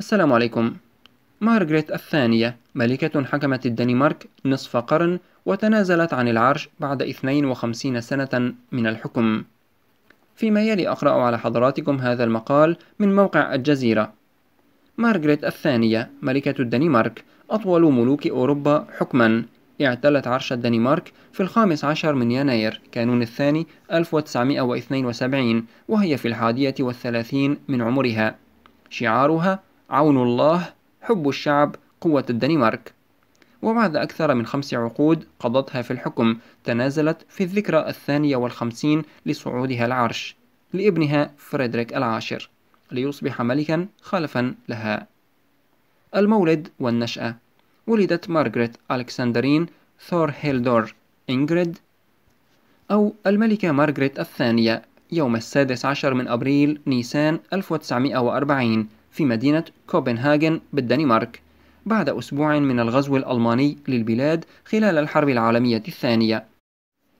السلام عليكم مارغريت الثانية ملكة حكمت الدنمارك نصف قرن وتنازلت عن العرش بعد 52 سنة من الحكم فيما يلي أقرأ على حضراتكم هذا المقال من موقع الجزيرة مارغريت الثانية ملكة الدنمارك أطول ملوك أوروبا حكما اعتلت عرش الدنمارك في الخامس عشر من يناير كانون الثاني 1972 وهي في الحادية والثلاثين من عمرها شعارها عون الله حب الشعب قوة الدنمارك وبعد أكثر من خمس عقود قضتها في الحكم تنازلت في الذكرى الثانية والخمسين لصعودها العرش لابنها فريدريك العاشر ليصبح ملكا خلفا لها المولد والنشأة ولدت مارغريت ألكسندرين ثور هيلدور إنجريد أو الملكة مارغريت الثانية يوم السادس عشر من أبريل نيسان 1940 في مدينة كوبنهاجن بالدنمارك بعد أسبوع من الغزو الألماني للبلاد خلال الحرب العالمية الثانية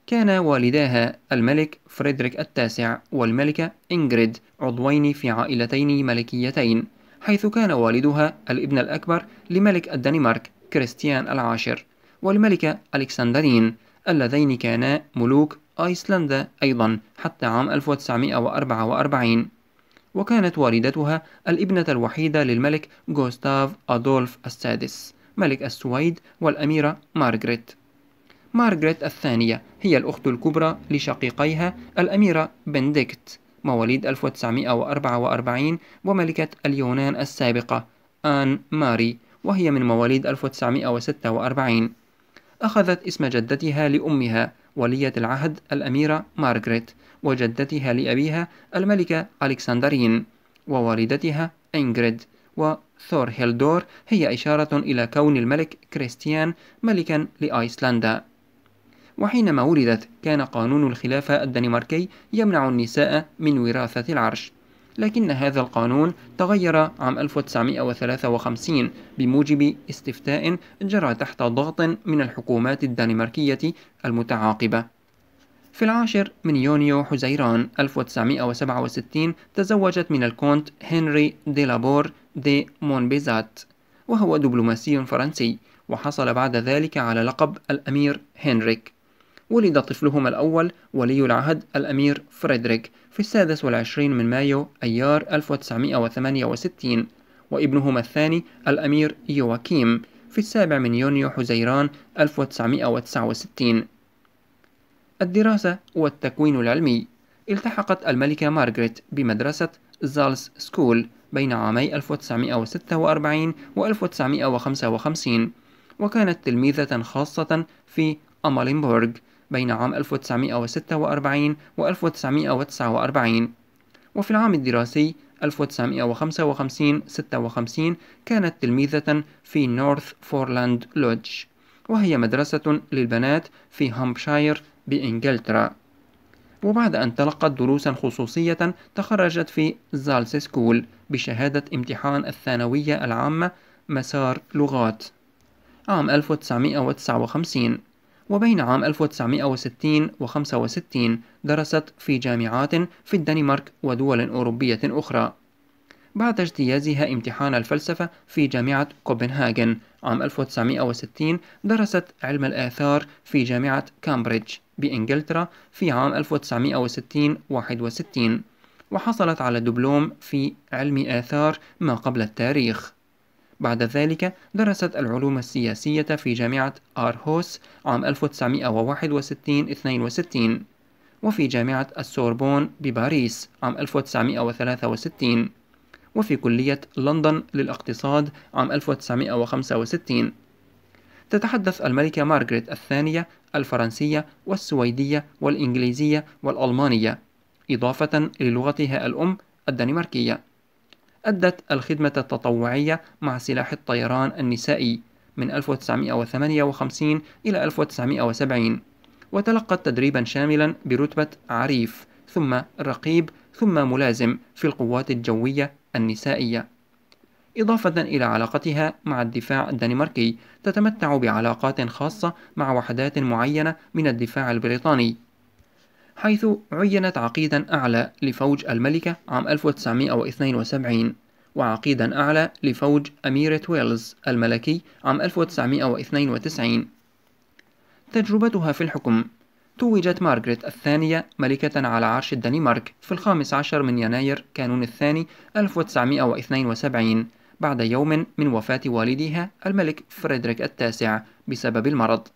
كان والداها الملك فريدريك التاسع والملكة إنجريد عضوين في عائلتين ملكيتين حيث كان والدها الابن الأكبر لملك الدنمارك كريستيان العاشر والملكة ألكسندرين اللذين كانا ملوك أيسلندا أيضا حتى عام 1944 وكانت والدتها الابنة الوحيدة للملك جوستاف أدولف السادس ملك السويد والأميرة مارغريت مارغريت الثانية هي الأخت الكبرى لشقيقيها الأميرة بنديكت مواليد 1944 وملكة اليونان السابقة آن ماري وهي من مواليد 1946 أخذت اسم جدتها لأمها ولية العهد الأميرة مارغريت وجدتها لأبيها الملكة ألكسندرين ووالدتها إنجريد وثور هيلدور هي إشارة إلى كون الملك كريستيان ملكا لأيسلندا وحينما ولدت كان قانون الخلافة الدنماركي يمنع النساء من وراثة العرش لكن هذا القانون تغير عام 1953 بموجب استفتاء جرى تحت ضغط من الحكومات الدنماركية المتعاقبة في العاشر من يونيو حزيران 1967 تزوجت من الكونت هنري دي لابور دي مونبيزات وهو دبلوماسي فرنسي وحصل بعد ذلك على لقب الأمير هنريك ولد طفلهما الأول ولي العهد الأمير فريدريك في السادس والعشرين من مايو أيار 1968 وابنهما الثاني الأمير يواكيم في السابع من يونيو حزيران 1969 الدراسة والتكوين العلمي التحقت الملكة مارغريت بمدرسة زالس سكول بين عامي 1946 و 1955 وكانت تلميذة خاصة في أمالينبورغ بين عام 1946 و 1949 وفي العام الدراسي 1955-56 كانت تلميذة في نورث فورلاند لودج وهي مدرسة للبنات في هامبشاير بإنجلترا وبعد أن تلقت دروسا خصوصية تخرجت في زالس سكول بشهادة امتحان الثانوية العامة مسار لغات عام 1959 وبين عام 1960 و 65 درست في جامعات في الدنمارك ودول أوروبية أخرى بعد اجتيازها امتحان الفلسفة في جامعة كوبنهاجن عام 1960 درست علم الآثار في جامعة كامبريدج بإنجلترا في عام 1960 61 وحصلت على دبلوم في علم آثار ما قبل التاريخ بعد ذلك درست العلوم السياسية في جامعة أرهوس عام 1961-62 وفي جامعة السوربون بباريس عام 1963 وفي كلية لندن للاقتصاد عام 1965 تتحدث الملكة مارغريت الثانية الفرنسية والسويدية والإنجليزية والألمانية إضافة للغتها الأم الدنماركية أدت الخدمة التطوعية مع سلاح الطيران النسائي من 1958 إلى 1970 وتلقت تدريبا شاملا برتبة عريف ثم رقيب ثم ملازم في القوات الجوية النسائية إضافة إلى علاقتها مع الدفاع الدنماركي تتمتع بعلاقات خاصة مع وحدات معينة من الدفاع البريطاني حيث عينت عقيدا أعلى لفوج الملكة عام 1972 وعقيدا أعلى لفوج أميرة ويلز الملكي عام 1992 تجربتها في الحكم توجت مارغريت الثانية ملكة على عرش الدنمارك في الخامس عشر من يناير كانون الثاني 1972 بعد يوم من وفاة والدها الملك فريدريك التاسع بسبب المرض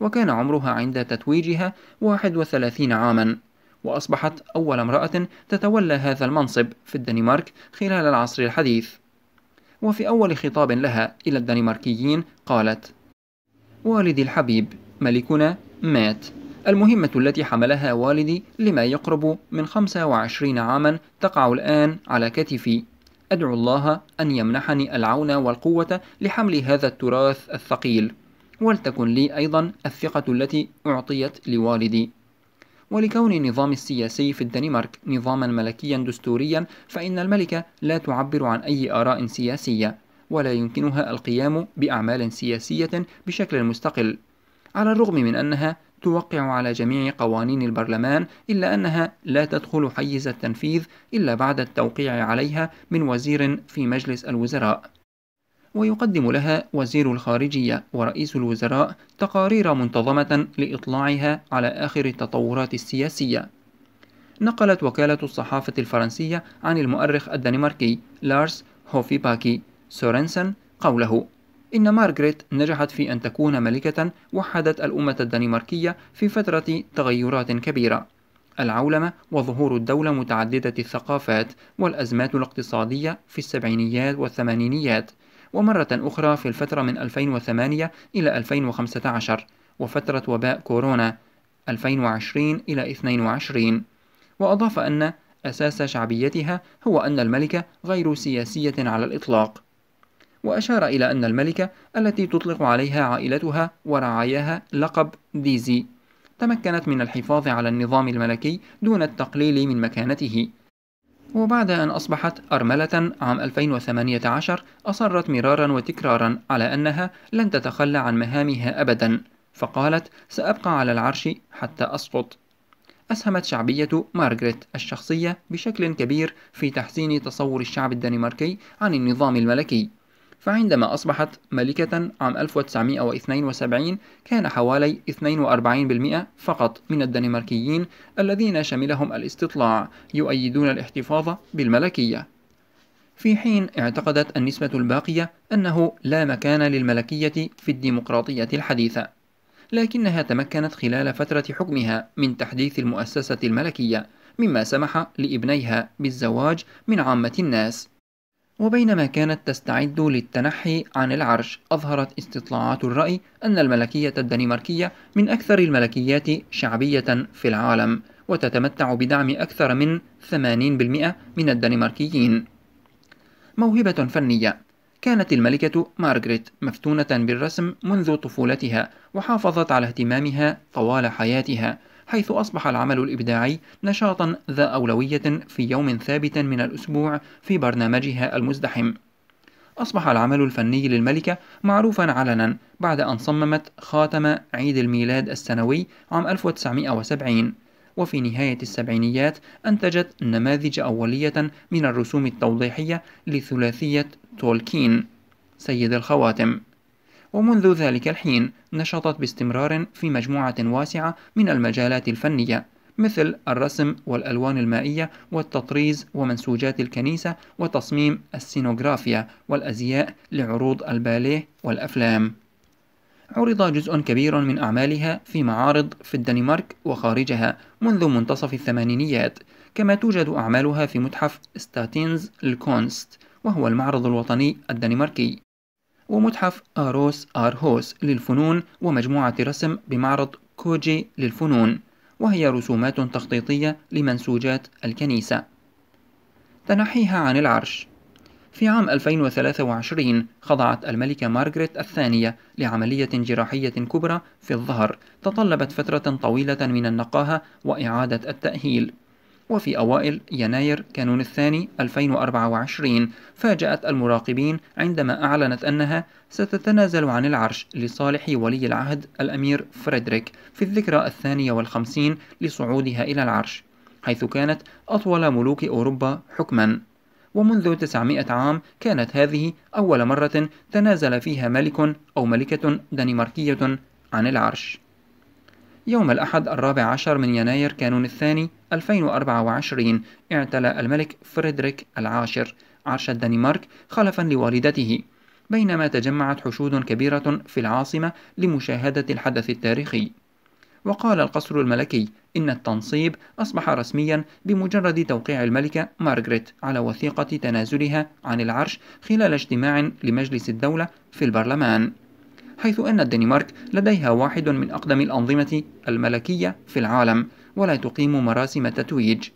وكان عمرها عند تتويجها 31 عاما وأصبحت أول امرأة تتولى هذا المنصب في الدنمارك خلال العصر الحديث وفي أول خطاب لها إلى الدنماركيين قالت والدي الحبيب ملكنا مات المهمة التي حملها والدي لما يقرب من 25 عاما تقع الآن على كتفي أدعو الله أن يمنحني العون والقوة لحمل هذا التراث الثقيل ولتكن لي أيضا الثقة التي أعطيت لوالدي ولكون النظام السياسي في الدنمارك نظاما ملكيا دستوريا فإن الملكة لا تعبر عن أي آراء سياسية ولا يمكنها القيام بأعمال سياسية بشكل مستقل على الرغم من أنها توقع على جميع قوانين البرلمان إلا أنها لا تدخل حيز التنفيذ إلا بعد التوقيع عليها من وزير في مجلس الوزراء ويقدم لها وزير الخارجية ورئيس الوزراء تقارير منتظمة لإطلاعها على آخر التطورات السياسية نقلت وكالة الصحافة الفرنسية عن المؤرخ الدنماركي لارس هوفي باكي سورنسن قوله إن مارغريت نجحت في أن تكون ملكة وحدت الأمة الدنماركية في فترة تغيرات كبيرة العولمة وظهور الدولة متعددة الثقافات والأزمات الاقتصادية في السبعينيات والثمانينيات ومرة أخرى في الفترة من 2008 إلى 2015 وفترة وباء كورونا 2020 إلى 22 وأضاف أن أساس شعبيتها هو أن الملكة غير سياسية على الإطلاق وأشار إلى أن الملكة التي تطلق عليها عائلتها ورعاياها لقب ديزي تمكنت من الحفاظ على النظام الملكي دون التقليل من مكانته وبعد أن أصبحت أرملة عام 2018 أصرت مرارا وتكرارا على أنها لن تتخلى عن مهامها أبدا فقالت سأبقى على العرش حتى أسقط أسهمت شعبية مارغريت الشخصية بشكل كبير في تحسين تصور الشعب الدنماركي عن النظام الملكي فعندما أصبحت ملكة عام 1972 كان حوالي 42% فقط من الدنماركيين الذين شملهم الاستطلاع يؤيدون الاحتفاظ بالملكية في حين اعتقدت النسبة الباقية أنه لا مكان للملكية في الديمقراطية الحديثة لكنها تمكنت خلال فترة حكمها من تحديث المؤسسة الملكية مما سمح لابنيها بالزواج من عامة الناس وبينما كانت تستعد للتنحي عن العرش أظهرت استطلاعات الرأي أن الملكية الدنماركية من أكثر الملكيات شعبية في العالم وتتمتع بدعم أكثر من 80% من الدنماركيين موهبة فنية كانت الملكة مارغريت مفتونة بالرسم منذ طفولتها وحافظت على اهتمامها طوال حياتها حيث أصبح العمل الإبداعي نشاطا ذا أولوية في يوم ثابت من الأسبوع في برنامجها المزدحم أصبح العمل الفني للملكة معروفا علنا بعد أن صممت خاتم عيد الميلاد السنوي عام 1970 وفي نهاية السبعينيات أنتجت نماذج أولية من الرسوم التوضيحية لثلاثية تولكين سيد الخواتم ومنذ ذلك الحين نشطت باستمرار في مجموعة واسعة من المجالات الفنية مثل الرسم والألوان المائية والتطريز ومنسوجات الكنيسة وتصميم السينوغرافيا والأزياء لعروض الباليه والأفلام. عرض جزء كبير من أعمالها في معارض في الدنمارك وخارجها منذ منتصف الثمانينيات، كما توجد أعمالها في متحف ستاتينز الكونست، وهو المعرض الوطني الدنماركي. ومتحف آروس آرهوس للفنون ومجموعة رسم بمعرض كوجي للفنون وهي رسومات تخطيطية لمنسوجات الكنيسة تنحيها عن العرش في عام 2023 خضعت الملكة مارغريت الثانية لعملية جراحية كبرى في الظهر تطلبت فترة طويلة من النقاهة وإعادة التأهيل وفي أوائل يناير كانون الثاني 2024 فاجأت المراقبين عندما أعلنت أنها ستتنازل عن العرش لصالح ولي العهد الأمير فريدريك في الذكرى الثانية والخمسين لصعودها إلى العرش حيث كانت أطول ملوك أوروبا حكماً ومنذ 900 عام كانت هذه أول مرة تنازل فيها ملك أو ملكة دنماركية عن العرش يوم الأحد الرابع عشر من يناير كانون الثاني 2024 اعتلى الملك فريدريك العاشر عرش الدنمارك خلفا لوالدته بينما تجمعت حشود كبيرة في العاصمة لمشاهدة الحدث التاريخي وقال القصر الملكي إن التنصيب أصبح رسميا بمجرد توقيع الملكة مارغريت على وثيقة تنازلها عن العرش خلال اجتماع لمجلس الدولة في البرلمان حيث أن الدنمارك لديها واحد من أقدم الأنظمة الملكية في العالم ولا تقيم مراسم التتويج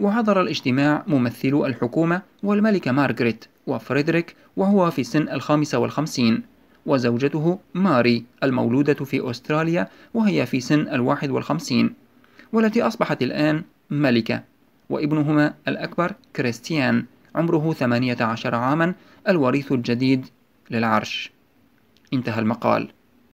وحضر الاجتماع ممثلو الحكومة والملكة مارغريت وفريدريك وهو في سن الخامسة والخمسين وزوجته ماري المولودة في أستراليا وهي في سن الواحد والخمسين والتي أصبحت الآن ملكة وابنهما الأكبر كريستيان عمره 18 عاما الوريث الجديد للعرش انتهى المقال